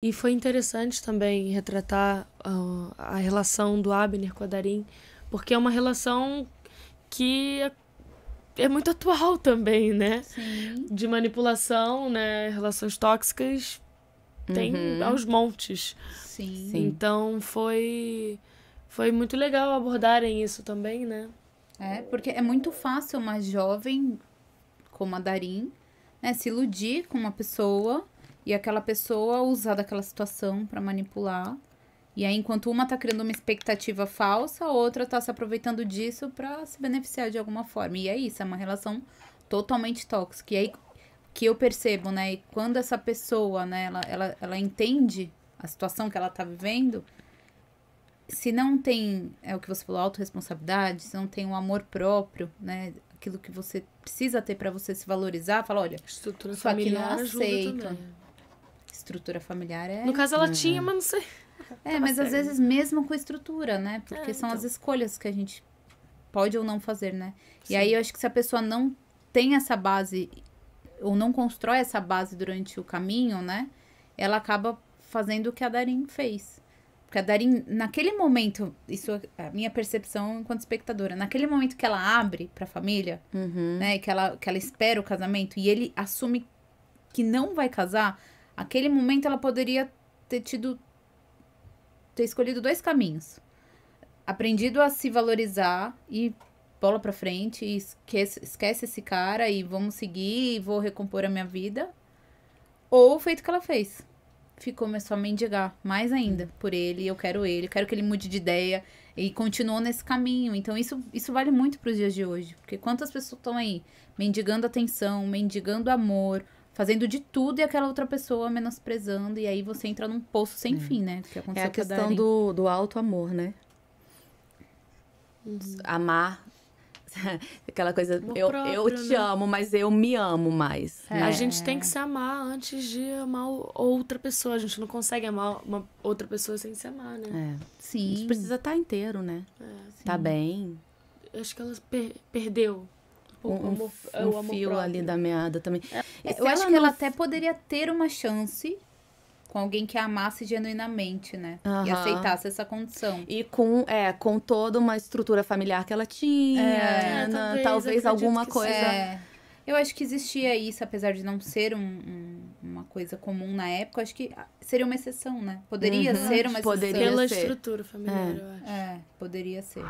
E foi interessante também retratar uh, a relação do Abner com a Darim, porque é uma relação que é, é muito atual também, né? Sim. De manipulação, né? Relações tóxicas tem uhum. aos montes. Sim. Então foi foi muito legal abordarem isso também, né? É, porque é muito fácil uma jovem como a Darim né, se iludir com uma pessoa e aquela pessoa usar daquela situação para manipular. E aí, enquanto uma tá criando uma expectativa falsa, a outra tá se aproveitando disso para se beneficiar de alguma forma. E é isso, é uma relação totalmente tóxica. E aí que eu percebo, né? E quando essa pessoa, né, ela, ela, ela entende a situação que ela tá vivendo, se não tem, é o que você falou, autorresponsabilidade, se não tem o um amor próprio, né? Aquilo que você precisa ter para você se valorizar, fala, olha, Estrutura isso que não aceito. Também estrutura familiar é. No caso, ela uhum. tinha, mas não sei. É, mas sério. às vezes mesmo com estrutura, né? Porque é, são as então. escolhas que a gente pode ou não fazer, né? Sim. E aí eu acho que se a pessoa não tem essa base ou não constrói essa base durante o caminho, né? Ela acaba fazendo o que a Darin fez. Porque a Darin, naquele momento, isso é a minha percepção enquanto espectadora, naquele momento que ela abre pra família, uhum. né? Que ela, que ela espera o casamento e ele assume que não vai casar, Aquele momento ela poderia ter tido ter escolhido dois caminhos. Aprendido a se valorizar e bola para frente, e esquece, esquece esse cara e vamos seguir e vou recompor a minha vida. Ou feito o que ela fez. Ficou começou a mendigar mais ainda por ele, eu quero ele, eu quero que ele mude de ideia e continuou nesse caminho. Então isso, isso vale muito para os dias de hoje, porque quantas pessoas estão aí mendigando atenção, mendigando amor, fazendo de tudo e aquela outra pessoa menosprezando. E aí você entra num poço sem é. fim, né? Que é a questão do, do alto amor, né? Uhum. Amar aquela coisa eu, próprio, eu te né? amo mas eu me amo mais é. Né? a gente tem que se amar antes de amar outra pessoa a gente não consegue amar uma outra pessoa sem se amar né é. sim a gente precisa estar tá inteiro né é, tá bem acho que ela per perdeu um, um, um, fio próprio. ali da meada também. É, é eu acho que não... ela até poderia ter uma chance com alguém que amasse genuinamente, né? E aceitasse essa condição. E com, é, com toda uma estrutura familiar que ela tinha, é, né? talvez, talvez alguma coisa. É. Eu acho que existia isso, apesar de não ser um, um, uma coisa comum na época. Acho que seria uma exceção, né? Poderia uhum. ser uma exceção. Poderia Pela ser. estrutura familiar, é. eu acho. É, poderia ser.